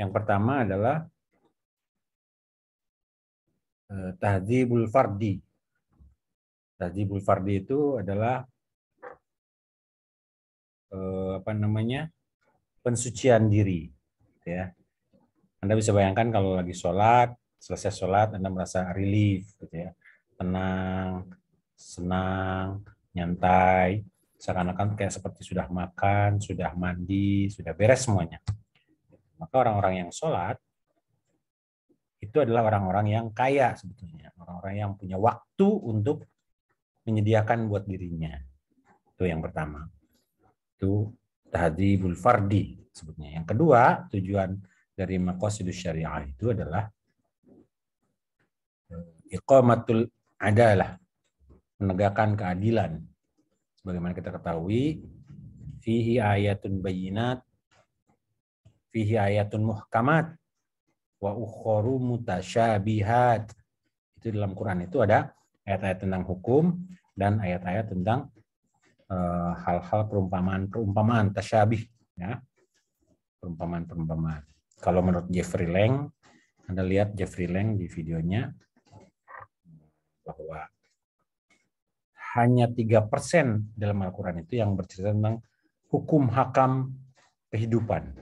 Yang pertama adalah eh, tahdzibul fardi. Tahdzibul fardi itu adalah eh, apa namanya? pensucian diri, ya. Anda bisa bayangkan kalau lagi sholat, selesai sholat Anda merasa relief, gitu ya. tenang, senang, nyantai, seakan-akan kayak seperti sudah makan, sudah mandi, sudah beres semuanya. Maka orang-orang yang sholat itu adalah orang-orang yang kaya sebetulnya, orang-orang yang punya waktu untuk menyediakan buat dirinya. Itu yang pertama. Itu tadi Bulfardi sebetulnya. Yang kedua, tujuan dari maqasidus syariah itu adalah eh, iqamatul adalah menegakkan keadilan. Sebagaimana kita ketahui, fihi ayatun bayinat fihi ayatun muhkamat wa ukhoru mutasyabihat. Itu dalam Quran itu ada ayat-ayat tentang hukum dan ayat-ayat tentang hal eh, hal-hal perumpamaan-perumpamaan tasyabih ya. Perumpamaan-perumpamaan. Kalau menurut Jeffrey Lang, Anda lihat Jeffrey Lang di videonya bahwa hanya tiga persen dalam Al-Quran itu yang bercerita tentang hukum hakam kehidupan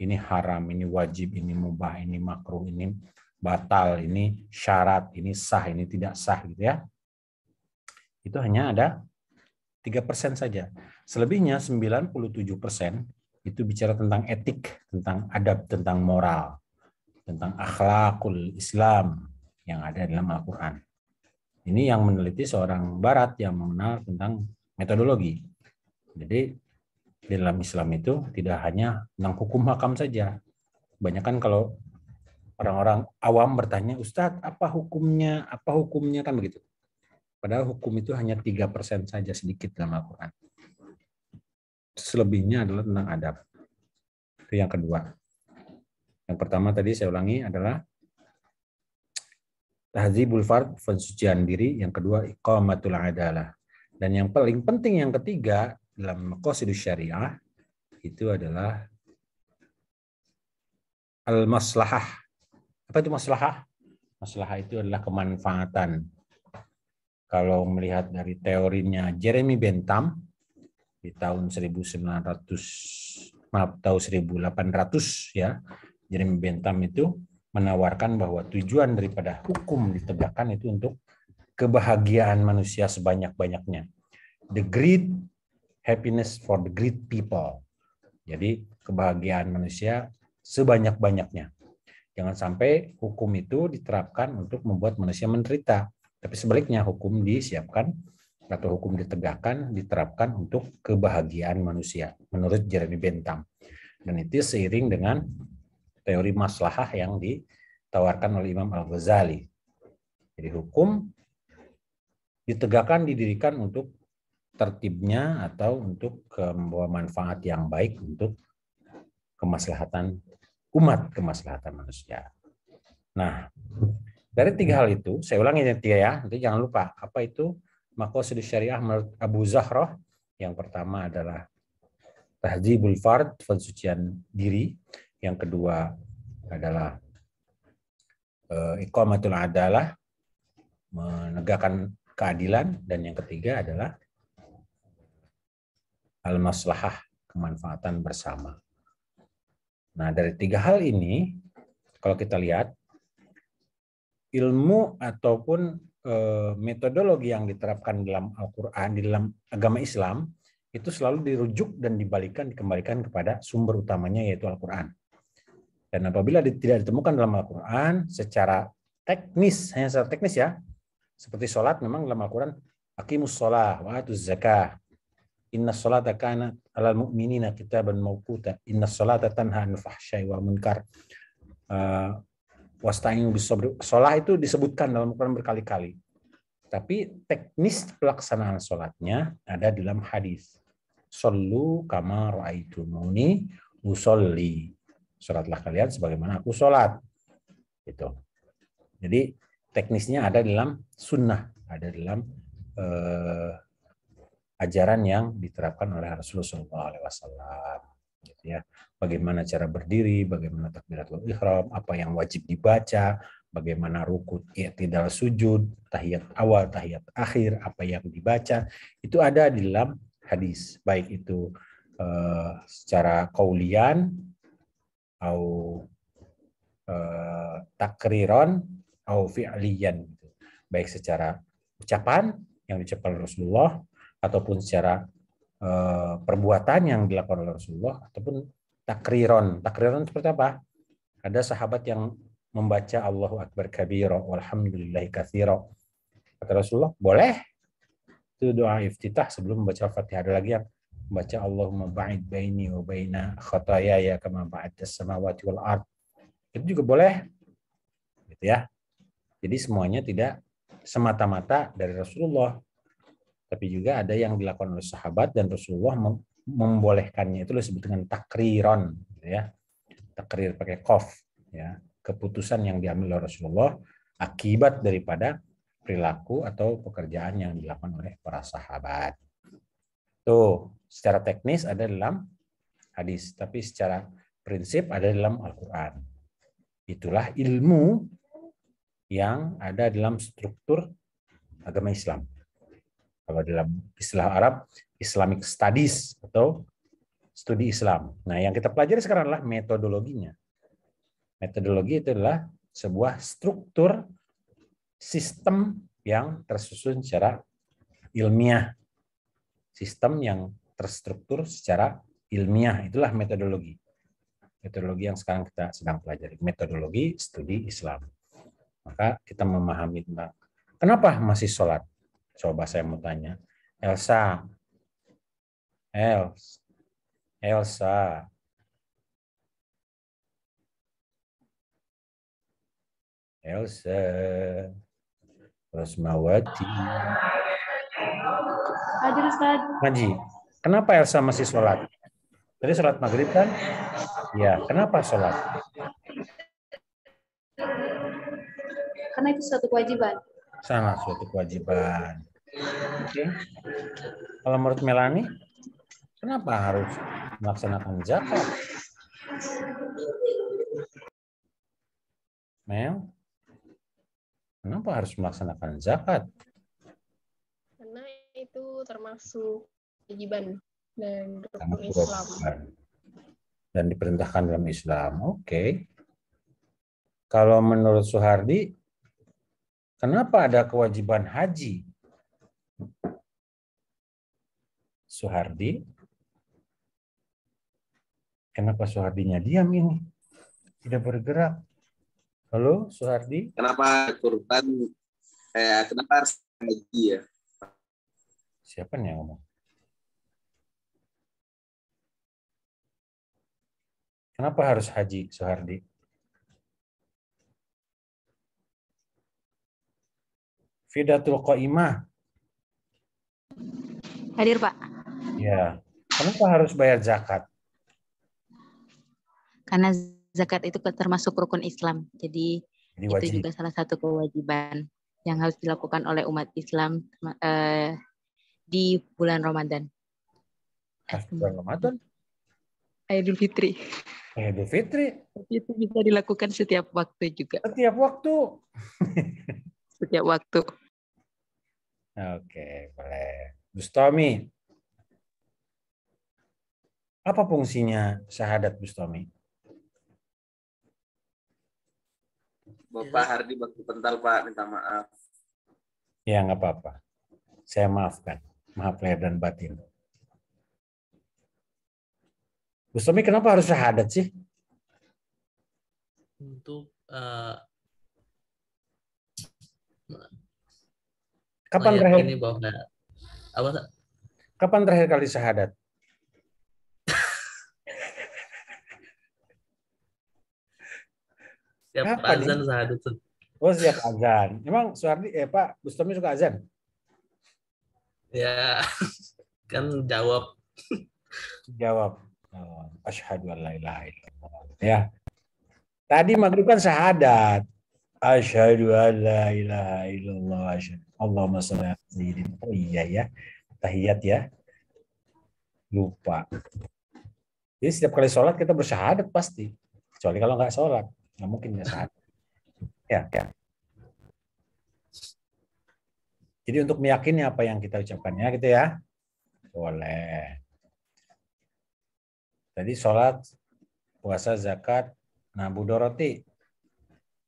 ini haram, ini wajib, ini mubah, ini makruh, ini batal, ini syarat, ini sah, ini tidak sah gitu ya. Itu hanya ada 3% saja. Selebihnya 97% itu bicara tentang etik, tentang adab, tentang moral, tentang akhlakul Islam yang ada dalam Al-Qur'an. Ini yang meneliti seorang barat yang mengenal tentang metodologi. Jadi di dalam Islam itu tidak hanya tentang hukum hakam saja. Banyak kan kalau orang-orang awam bertanya, Ustadz, apa hukumnya? Apa hukumnya? Kan begitu. Padahal hukum itu hanya 3% saja sedikit dalam Al-Quran. Selebihnya adalah tentang adab. Itu yang kedua. Yang pertama tadi saya ulangi adalah tahzibul fard, pensucian diri. Yang kedua, iqamatul adalah. Dan yang paling penting yang ketiga dalam maqasidus syariah itu adalah al-maslahah. Apa itu maslahah? Maslahah itu adalah kemanfaatan. Kalau melihat dari teorinya Jeremy Bentham di tahun 1900 maaf tahun 1800 ya. Jeremy Bentham itu menawarkan bahwa tujuan daripada hukum ditegakkan itu untuk kebahagiaan manusia sebanyak-banyaknya. The great happiness for the great people. Jadi kebahagiaan manusia sebanyak-banyaknya. Jangan sampai hukum itu diterapkan untuk membuat manusia menderita. Tapi sebaliknya hukum disiapkan atau hukum ditegakkan, diterapkan untuk kebahagiaan manusia menurut Jeremy Bentham. Dan itu seiring dengan teori maslahah yang ditawarkan oleh Imam Al-Ghazali. Jadi hukum ditegakkan, didirikan untuk tertibnya atau untuk eh, membawa manfaat yang baik untuk kemaslahatan umat, kemaslahatan manusia. Nah, dari tiga hal itu, saya ulangi nanti ya, nanti jangan lupa, apa itu makosid syariah menurut Abu Zahroh, yang pertama adalah tahzibul fard, pensucian diri, yang kedua adalah e, iqamatul adalah, menegakkan keadilan, dan yang ketiga adalah al-maslahah, kemanfaatan bersama. Nah, dari tiga hal ini, kalau kita lihat, ilmu ataupun eh, metodologi yang diterapkan dalam Al-Quran, di dalam agama Islam, itu selalu dirujuk dan dibalikan, dikembalikan kepada sumber utamanya yaitu Al-Quran. Dan apabila tidak ditemukan dalam Al-Quran, secara teknis, hanya secara teknis ya, seperti sholat memang dalam Al-Quran, akimus sholat, wa'atuz zakah, Inna salata kana alal mu'minina kitaban mawkuta. Inna salata tanha anil fahsyai wal munkar. Uh, wasta'inu bisobri. Salah itu disebutkan dalam Quran berkali-kali. Tapi teknis pelaksanaan salatnya ada dalam hadis. Sallu kama ra'aitumuni usolli. Salatlah kalian sebagaimana aku salat. Gitu. Jadi teknisnya ada dalam sunnah, ada dalam uh, ajaran yang diterapkan oleh Rasulullah SAW. Gitu ya. Bagaimana cara berdiri, bagaimana takbiratul ihram, apa yang wajib dibaca, bagaimana rukun i'tidal sujud, tahiyat awal, tahiyat akhir, apa yang dibaca, itu ada di dalam hadis. Baik itu eh, secara kaulian, atau eh, takriron, atau fi'lian. Gitu. Baik secara ucapan yang diucapkan Rasulullah ataupun secara eh, perbuatan yang dilakukan oleh Rasulullah ataupun takriron. Takriron seperti apa? Ada sahabat yang membaca Allahu Akbar kabiro walhamdulillahi kathiro. Kata Rasulullah, boleh. Itu doa iftitah sebelum membaca Fatihah. Ada lagi yang membaca Allahumma ba'id baini wa baina khatayaya kama ba'adtas samawati wal ard. Itu juga boleh. Gitu ya. Jadi semuanya tidak semata-mata dari Rasulullah, tapi juga ada yang dilakukan oleh sahabat dan Rasulullah membolehkannya itu disebut dengan takriron gitu ya takrir pakai kof ya keputusan yang diambil oleh Rasulullah akibat daripada perilaku atau pekerjaan yang dilakukan oleh para sahabat tuh secara teknis ada dalam hadis tapi secara prinsip ada dalam Al-Quran itulah ilmu yang ada dalam struktur agama Islam kalau dalam istilah Arab, Islamic Studies atau studi Islam. Nah, yang kita pelajari sekarang adalah metodologinya. Metodologi itu adalah sebuah struktur sistem yang tersusun secara ilmiah. Sistem yang terstruktur secara ilmiah itulah metodologi. Metodologi yang sekarang kita sedang pelajari, metodologi studi Islam. Maka kita memahami tentang kenapa masih sholat. Coba saya mau tanya. Elsa. Elsa Elsa. Elsa. Rosmawati. Hadir Ustaz. Haji. Kenapa Elsa masih sholat? Tadi sholat maghrib kan? Ya, kenapa sholat? Karena itu suatu kewajiban. Sangat suatu kewajiban. Okay. Kalau menurut Melani, kenapa harus melaksanakan zakat? Mel, kenapa harus melaksanakan zakat? Karena itu termasuk kewajiban dan rukun Islam. Dan diperintahkan dalam Islam. Oke. Okay. Kalau menurut Soehardi, kenapa ada kewajiban haji Suhardi. Kenapa Suhardinya diam ini? Tidak bergerak. Halo, Suhardi. Kenapa kurban? Eh, kenapa harus lagi ya? Siapa nih yang ngomong? Kenapa harus haji, Soehardi? Fidatul Qa'imah. Hadir, Pak. Ya. Kenapa harus bayar zakat? Karena zakat itu termasuk rukun Islam. Jadi itu juga salah satu kewajiban yang harus dilakukan oleh umat Islam eh, di bulan Ramadan. bulan Ramadan? Idul Fitri. Idul Fitri. Itu bisa dilakukan setiap waktu juga. Setiap waktu. setiap waktu. Oke, boleh. Bustami, apa fungsinya syahadat Bustami? Bapak iya. Hardi waktu pental Pak, minta maaf. Ya nggak apa-apa. Saya maafkan. Maaf lahir dan batin. Bustami kenapa harus syahadat sih? Untuk uh, kapan eh, terakhir ini bahwa apa, kapan terakhir kali syahadat? Setiap Kapan azan tuh? Oh, siap azan. Emang Suardi, eh Pak Bustami suka azan? Ya, kan jawab. Jawab. Oh, Ashadu an la ilaha illallah. Ya. Tadi maghrib kan sahadat. Ashadu an la ilaha illallah. Ashadu. Allahumma salli ala Oh iya ya. Tahiyat ya. Lupa. Jadi setiap kali sholat kita bersyahadat pasti. Kecuali kalau nggak sholat nggak mungkin ya saat ya, ya jadi untuk meyakini apa yang kita ucapkan ya gitu ya boleh jadi sholat puasa zakat nah Doroti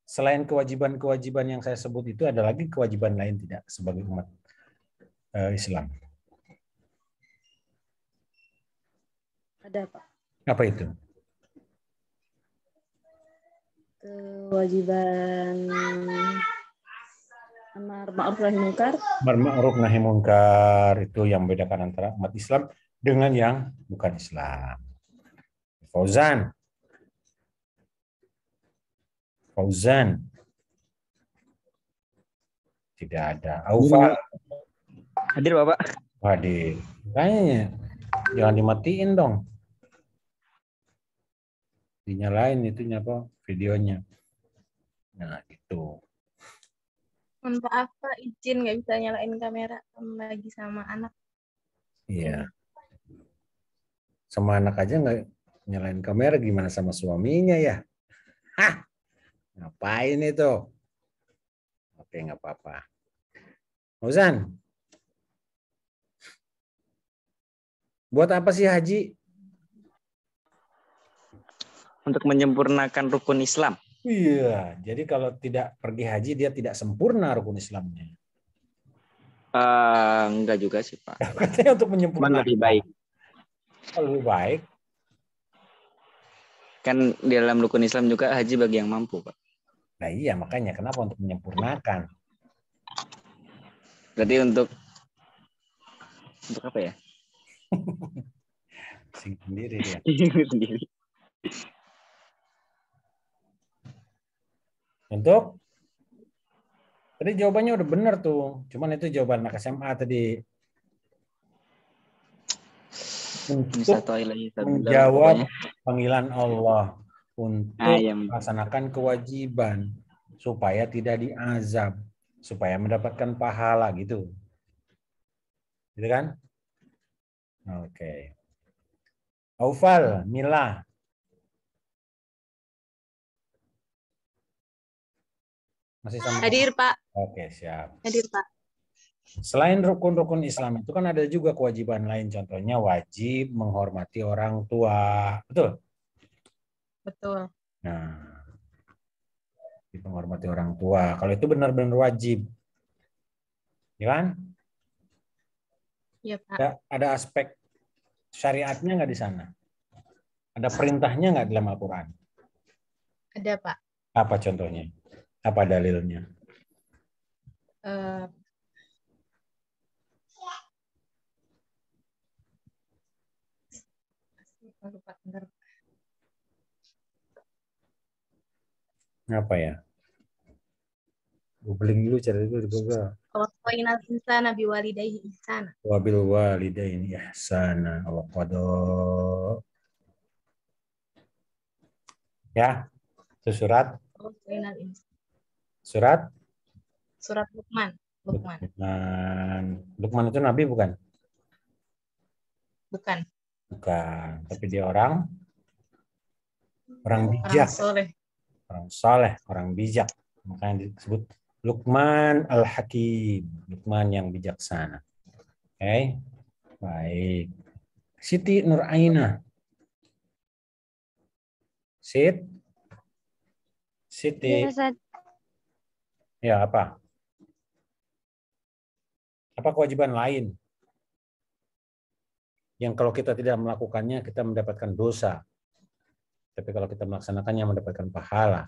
selain kewajiban-kewajiban yang saya sebut itu ada lagi kewajiban lain tidak sebagai umat eh, Islam ada apa apa itu kewajiban amar ma'ruf nahi munkar. Amar ma'ruf nahi munkar itu yang membedakan antara umat Islam dengan yang bukan Islam. Fauzan. Fauzan. Tidak ada. Aufa. Hadir, Bapak. Hadir. Kayaknya jangan dimatiin dong. Dinyalain itu nyapa videonya. Nah, itu. Maaf Pak, izin nggak bisa nyalain kamera lagi sama anak. Iya. Sama anak aja nggak nyalain kamera gimana sama suaminya ya? Hah? Ngapain itu? Oke, nggak apa-apa. buat apa sih haji? untuk menyempurnakan rukun Islam. Iya, jadi kalau tidak pergi haji dia tidak sempurna rukun Islamnya. Uh, enggak juga sih Pak. Katanya untuk menyempurnakan. lebih baik. Oh, lebih baik. Kan di dalam rukun Islam juga haji bagi yang mampu Pak. Nah iya makanya kenapa untuk menyempurnakan? Berarti untuk untuk apa ya? Sendiri ya. Sendiri. Untuk tadi jawabannya udah bener tuh, cuman itu jawaban anak SMA tadi. Untuk menjawab panggilan Allah untuk ah, iya, melaksanakan kewajiban supaya tidak diazab, supaya mendapatkan pahala gitu. Gitu kan? Oke. Okay. Aufal, Mila, Masih sama? Hadir, Pak. Oke, siap. Hadir, Pak. Selain rukun-rukun Islam itu kan ada juga kewajiban lain. Contohnya wajib menghormati orang tua. Betul? Betul. Nah, menghormati orang tua. Kalau itu benar-benar wajib. Ya kan? Iya, Pak. Ada, ada aspek syariatnya nggak di sana? Ada perintahnya nggak dalam Al-Quran? Ada, Pak. Apa contohnya? Apa dalilnya? Uh, lupa Apa ya? Googling dulu cari dulu di Google. Wawainal insana biwalidayhi ihsana. Wabil walidayni ihsana. Allah kodo. Ya, itu surat. Wawainal insana. Surat? Surat Lukman. Lukman. Lukman. itu nabi bukan? Bukan. Bukan. Tapi dia orang orang bijak. Orang soleh. Orang soleh, orang bijak. Makanya disebut Lukman Al-Hakim. Lukman yang bijaksana. Oke. Okay. Baik. Siti Nur Aina. Sit. Siti. Ya, Ya, apa? Apa kewajiban lain yang kalau kita tidak melakukannya kita mendapatkan dosa. Tapi kalau kita melaksanakannya mendapatkan pahala.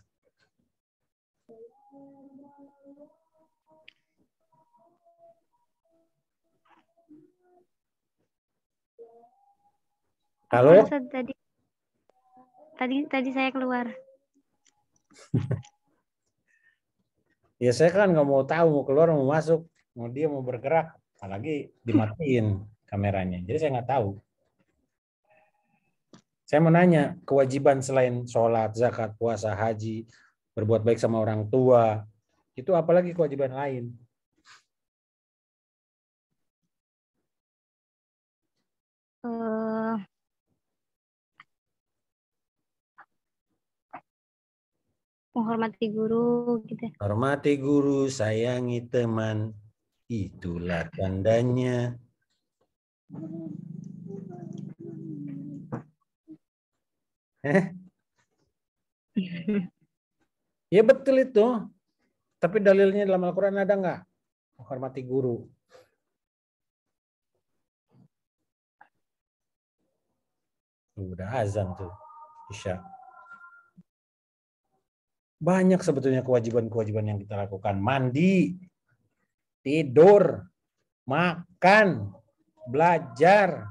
Halo? Tadi tadi tadi saya keluar. ya saya kan nggak mau tahu mau keluar mau masuk mau dia mau bergerak apalagi dimatiin kameranya jadi saya nggak tahu saya mau nanya kewajiban selain sholat zakat puasa haji berbuat baik sama orang tua itu apalagi kewajiban lain menghormati guru gitu. Ya. Hormati guru, sayangi teman. Itulah tandanya. Eh? ya betul itu. Tapi dalilnya dalam Al-Quran ada nggak? Menghormati guru. Udah azan tuh. Isya. Banyak sebetulnya kewajiban-kewajiban yang kita lakukan. Mandi, tidur, makan, belajar.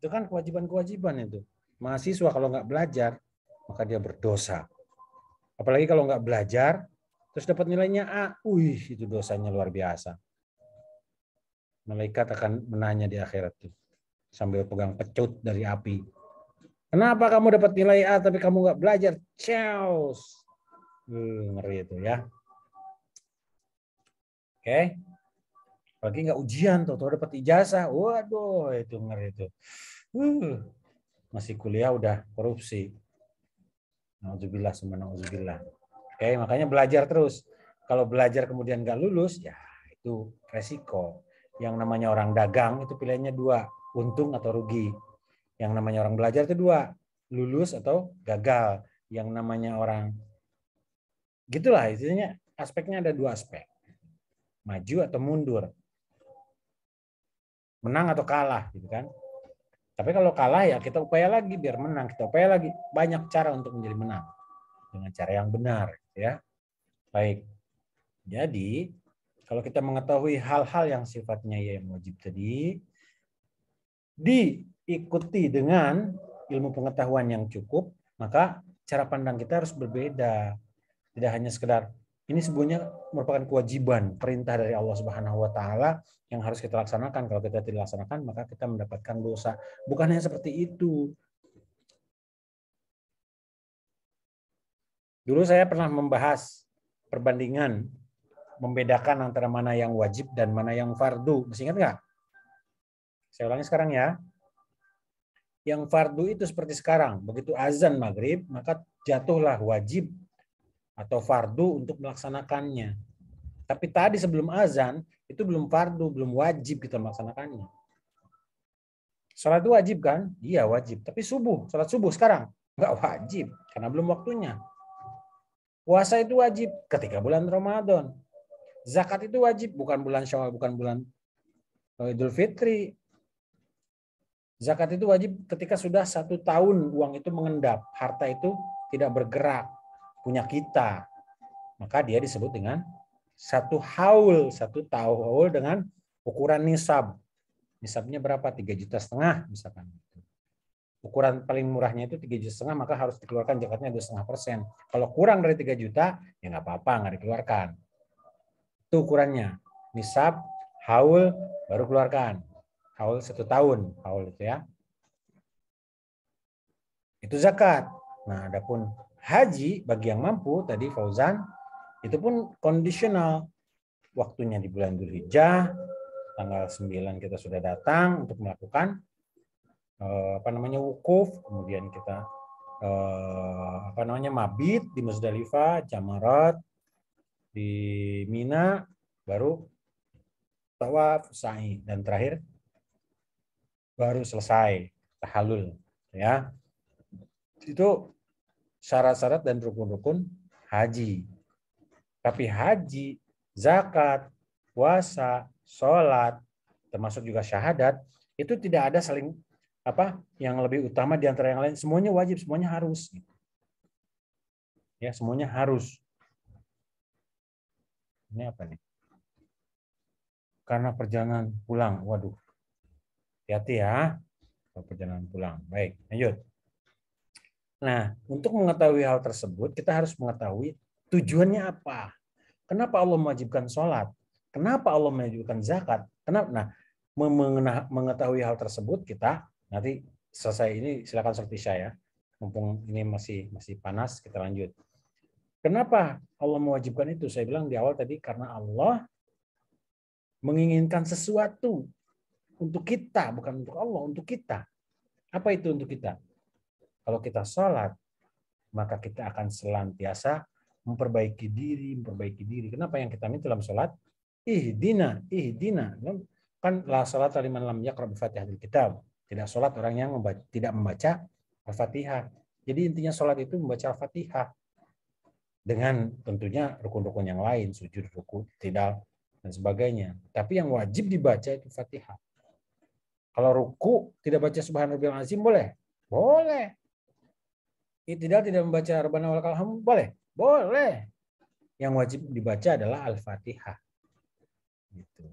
Itu kan kewajiban-kewajiban itu. Mahasiswa kalau nggak belajar, maka dia berdosa. Apalagi kalau nggak belajar, terus dapat nilainya A, wih itu dosanya luar biasa. Malaikat akan menanya di akhirat itu. sambil pegang pecut dari api. Kenapa kamu dapat nilai A tapi kamu nggak belajar? Chaos. Hmm, ngeri itu ya. Oke. Okay. Lagi nggak ujian tuh, tuh dapat ijazah. Waduh, itu ngeri itu. Uh, masih kuliah udah korupsi. Nauzubillah alhamdulillah. Oke, okay, makanya belajar terus. Kalau belajar kemudian nggak lulus, ya itu resiko. Yang namanya orang dagang itu pilihannya dua, untung atau rugi yang namanya orang belajar itu dua, lulus atau gagal. Yang namanya orang gitulah intinya aspeknya ada dua aspek. Maju atau mundur. Menang atau kalah gitu kan. Tapi kalau kalah ya kita upaya lagi biar menang, kita upaya lagi. Banyak cara untuk menjadi menang dengan cara yang benar ya. Baik. Jadi, kalau kita mengetahui hal-hal yang sifatnya ya yang wajib tadi di ikuti dengan ilmu pengetahuan yang cukup, maka cara pandang kita harus berbeda. Tidak hanya sekedar ini sebenarnya merupakan kewajiban perintah dari Allah Subhanahu wa taala yang harus kita laksanakan. Kalau kita tidak laksanakan, maka kita mendapatkan dosa. Bukan hanya seperti itu. Dulu saya pernah membahas perbandingan membedakan antara mana yang wajib dan mana yang fardu. Masih ingat nggak? Saya ulangi sekarang ya yang fardu itu seperti sekarang. Begitu azan maghrib, maka jatuhlah wajib atau fardu untuk melaksanakannya. Tapi tadi sebelum azan, itu belum fardu, belum wajib kita melaksanakannya. Salat itu wajib kan? Iya wajib. Tapi subuh, salat subuh sekarang nggak wajib karena belum waktunya. Puasa itu wajib ketika bulan Ramadan. Zakat itu wajib bukan bulan Syawal, bukan bulan Idul eh, Fitri, Zakat itu wajib ketika sudah satu tahun uang itu mengendap, harta itu tidak bergerak, punya kita. Maka dia disebut dengan satu haul, satu tahun dengan ukuran nisab. Nisabnya berapa? tiga juta setengah misalkan. Gitu. Ukuran paling murahnya itu tiga juta setengah, maka harus dikeluarkan zakatnya dua setengah persen. Kalau kurang dari tiga juta, ya nggak apa-apa, nggak dikeluarkan. Itu ukurannya. Nisab, haul, baru keluarkan haul satu tahun haul itu ya itu zakat nah adapun haji bagi yang mampu tadi Fauzan itu pun kondisional waktunya di bulan Dzulhijjah tanggal 9 kita sudah datang untuk melakukan eh, apa namanya wukuf kemudian kita eh, apa namanya mabit di Muzdalifah Jamarat di Mina baru tawaf sa'i dan terakhir baru selesai tahalul ya itu syarat-syarat dan rukun-rukun haji tapi haji zakat puasa sholat termasuk juga syahadat itu tidak ada saling apa yang lebih utama di antara yang lain semuanya wajib semuanya harus ya semuanya harus ini apa nih karena perjalanan pulang waduh Hati-hati ya untuk perjalanan pulang. Baik, lanjut. Nah, untuk mengetahui hal tersebut, kita harus mengetahui tujuannya apa. Kenapa Allah mewajibkan sholat? Kenapa Allah mewajibkan zakat? Kenapa? Nah, mengetahui hal tersebut kita nanti selesai ini silakan seperti saya Mumpung ini masih masih panas, kita lanjut. Kenapa Allah mewajibkan itu? Saya bilang di awal tadi karena Allah menginginkan sesuatu untuk kita, bukan untuk Allah, untuk kita. Apa itu untuk kita? Kalau kita sholat, maka kita akan selantiasa memperbaiki diri, memperbaiki diri. Kenapa yang kita minta dalam sholat? Ih dina, ih dina. Kan la sholat aliman lam yaqra fatihah kitab. Tidak sholat orang yang membaca, tidak membaca Al-Fatihah. Jadi intinya sholat itu membaca Al-Fatihah dengan tentunya rukun-rukun yang lain, sujud, rukun, tidak dan sebagainya. Tapi yang wajib dibaca itu Fatihah. Kalau ruku tidak baca subhanallah azim boleh? Boleh. Itidal tidak membaca Rabbana walakal boleh? Boleh. Yang wajib dibaca adalah Al-Fatihah. Gitu.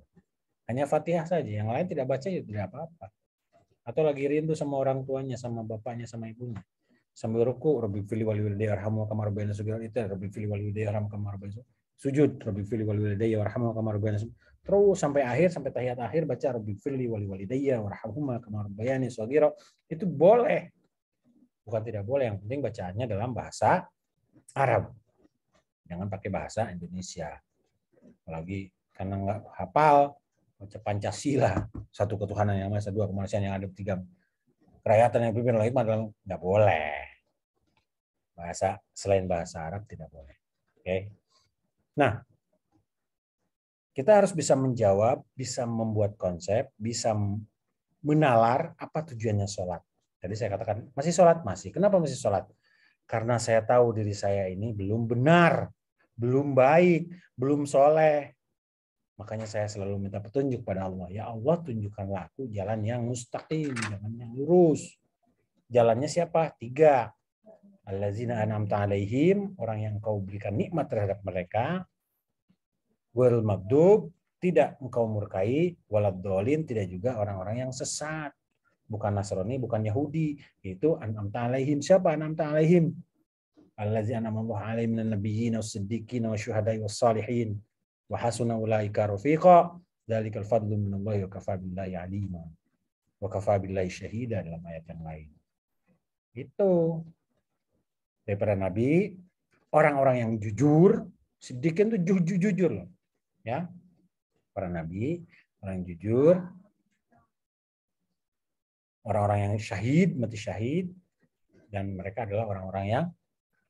Hanya Fatihah saja, yang lain tidak baca ya tidak apa-apa. Atau lagi rindu sama orang tuanya, sama bapaknya, sama ibunya. Sambil ruku, Rabbi fili wali walidayya arhamu kamar bayna sugirat itu, Rabbi fili wali walidayya arhamu kamar bayna sujud, Rabbi fili wali walidayya arhamu kamar bayna sugirat terus sampai akhir sampai tahiyat akhir baca Rabbi firli wali Daya warhamhuma Kamar Bayani sogiro itu boleh bukan tidak boleh yang penting bacaannya dalam bahasa Arab jangan pakai bahasa Indonesia apalagi karena nggak hafal baca Pancasila satu ketuhanan yang esa dua kemanusiaan yang ada tiga kerakyatan yang pimpin oleh dalam nggak boleh bahasa selain bahasa Arab tidak boleh oke okay? nah kita harus bisa menjawab, bisa membuat konsep, bisa menalar apa tujuannya sholat. Jadi saya katakan, masih sholat? Masih. Kenapa masih sholat? Karena saya tahu diri saya ini belum benar, belum baik, belum soleh. Makanya saya selalu minta petunjuk pada Allah. Ya Allah tunjukkanlah aku jalan yang mustaqim, jalan yang lurus. Jalannya siapa? Tiga. Allazina an'amta alaihim, orang yang kau berikan nikmat terhadap mereka. Wal mabdub, tidak engkau murkai, walad dolin, tidak juga orang-orang yang sesat. Bukan Nasrani, bukan Yahudi. Itu an'am ta'alaihim. Siapa an'am ta'alaihim? Allazi an'amallahu alaihi minan nabiyyin was siddiqin wa syuhada'i was salihin wa hasuna ulaika rafiqa. Dzalikal fadlu minallahi wa kafa billahi alima. Wa kafa billahi syahida dalam ayat yang lain. Itu para Nabi, orang-orang yang jujur, sedikit itu jujur, jujur loh ya. Para nabi, orang yang jujur, orang-orang yang syahid, mati syahid, dan mereka adalah orang-orang yang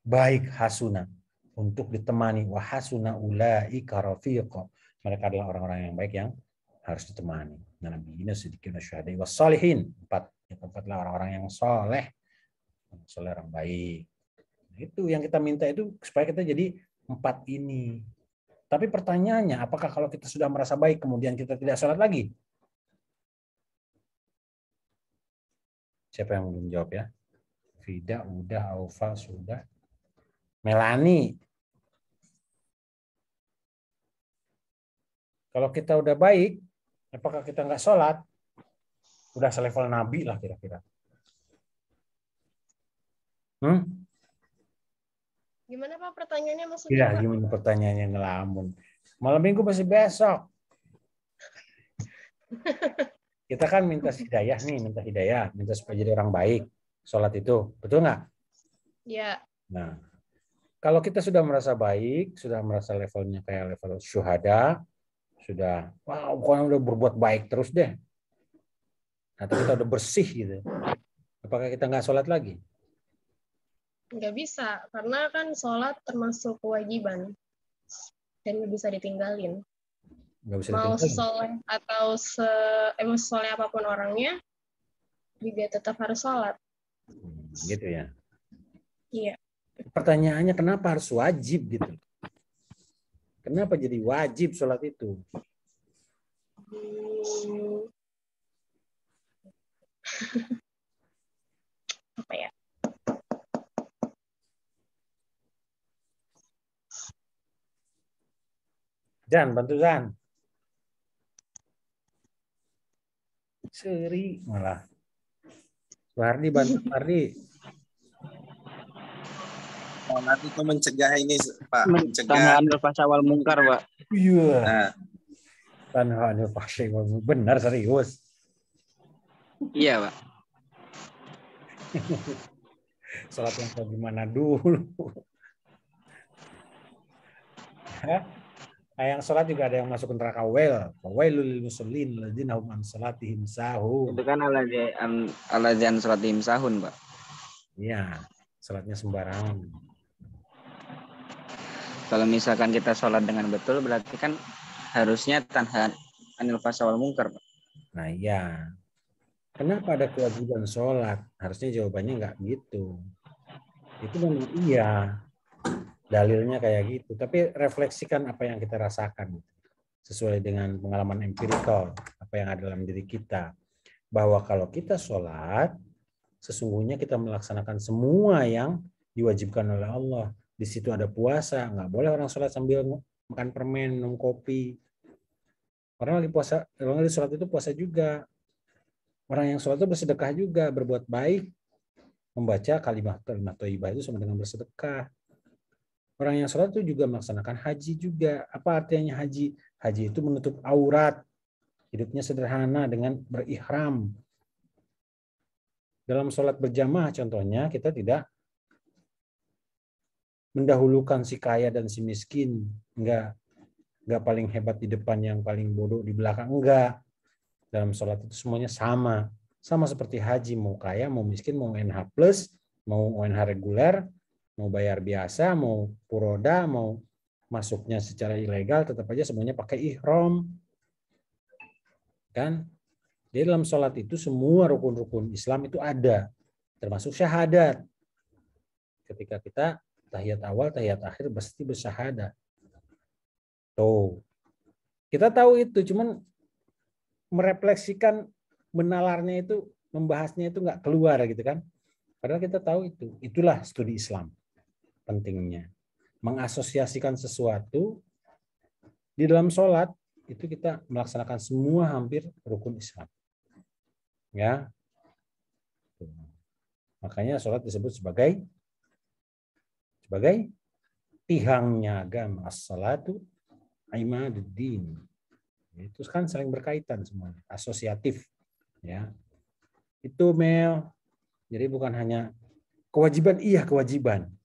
baik hasuna untuk ditemani wa hasuna ulai rafiqa. Mereka adalah orang-orang yang baik yang harus ditemani. Nah, Nabi ini sedikit nasyhadai wa salihin. Empat. Yang orang-orang yang soleh. soleh orang baik. Nah, itu yang kita minta itu supaya kita jadi empat ini. Tapi pertanyaannya, apakah kalau kita sudah merasa baik kemudian kita tidak sholat lagi? Siapa yang mau menjawab ya? Fida, udah, Aufa, sudah. Melani. Kalau kita udah baik, apakah kita nggak sholat? Udah selevel Nabi lah kira-kira. Hmm? Gimana Pak pertanyaannya maksudnya? Iya, gimana pertanyaannya ngelamun. Malam minggu pasti besok. Kita kan minta hidayah nih, minta hidayah, minta supaya jadi orang baik. Sholat itu, betul nggak? Iya. Nah, kalau kita sudah merasa baik, sudah merasa levelnya kayak level syuhada, sudah, wah, pokoknya udah berbuat baik terus deh. Atau kita udah bersih gitu. Apakah kita nggak sholat lagi? nggak bisa karena kan sholat termasuk kewajiban dan nggak bisa ditinggalin nggak bisa mau sholat atau se emang eh, sholat apapun orangnya juga tetap harus sholat hmm, gitu ya iya pertanyaannya kenapa harus wajib gitu kenapa jadi wajib sholat itu hmm. Jan, bantu Jan. Seri malah. Wardi bantu Wardi. Oh, nanti itu mencegah ini Pak. Mencegah. Tanah Anil awal mungkar Pak. Iya. Nah. Tanah Anil awal benar serius. Iya Pak. Salat yang bagaimana dulu? Hah? Nah, yang sholat juga ada yang masuk neraka wel. Wailul muslimin ladzina hum an salatihim sahun. Itu kan alajan alajan salatihim sahun, Pak. Iya, sholatnya sembarangan. Kalau misalkan kita sholat dengan betul berarti kan harusnya tanhan anil fasawal mungkar, Pak. Nah, iya. Kenapa ada kewajiban sholat? Harusnya jawabannya nggak gitu. Itu memang iya dalilnya kayak gitu tapi refleksikan apa yang kita rasakan sesuai dengan pengalaman empirikal apa yang ada dalam diri kita bahwa kalau kita sholat sesungguhnya kita melaksanakan semua yang diwajibkan oleh Allah di situ ada puasa nggak boleh orang sholat sambil makan permen minum kopi orang lagi puasa orang lagi sholat itu puasa juga orang yang sholat itu bersedekah juga berbuat baik membaca kalimat kalimat toibah itu sama dengan bersedekah Orang yang sholat itu juga melaksanakan haji juga. Apa artinya haji? Haji itu menutup aurat. Hidupnya sederhana dengan berihram. Dalam sholat berjamaah contohnya kita tidak mendahulukan si kaya dan si miskin. Enggak. Enggak paling hebat di depan yang paling bodoh di belakang. Enggak. Dalam sholat itu semuanya sama. Sama seperti haji. Mau kaya, mau miskin, mau NH+, mau UNH reguler, mau bayar biasa, mau puroda, mau masuknya secara ilegal, tetap aja semuanya pakai ihrom, Kan? Jadi dalam sholat itu semua rukun-rukun Islam itu ada, termasuk syahadat. Ketika kita tahiyat awal, tahiyat akhir, pasti bersyahadat. Tuh. Kita tahu itu, cuman merefleksikan menalarnya itu, membahasnya itu nggak keluar gitu kan. Padahal kita tahu itu. Itulah studi Islam pentingnya. Mengasosiasikan sesuatu di dalam sholat itu kita melaksanakan semua hampir rukun Islam. Ya. Makanya sholat disebut sebagai sebagai tihangnya agama. As-salatu imaduddin. Itu kan sering berkaitan semuanya, asosiatif. Ya. Itu Mel. Jadi bukan hanya kewajiban, iya kewajiban.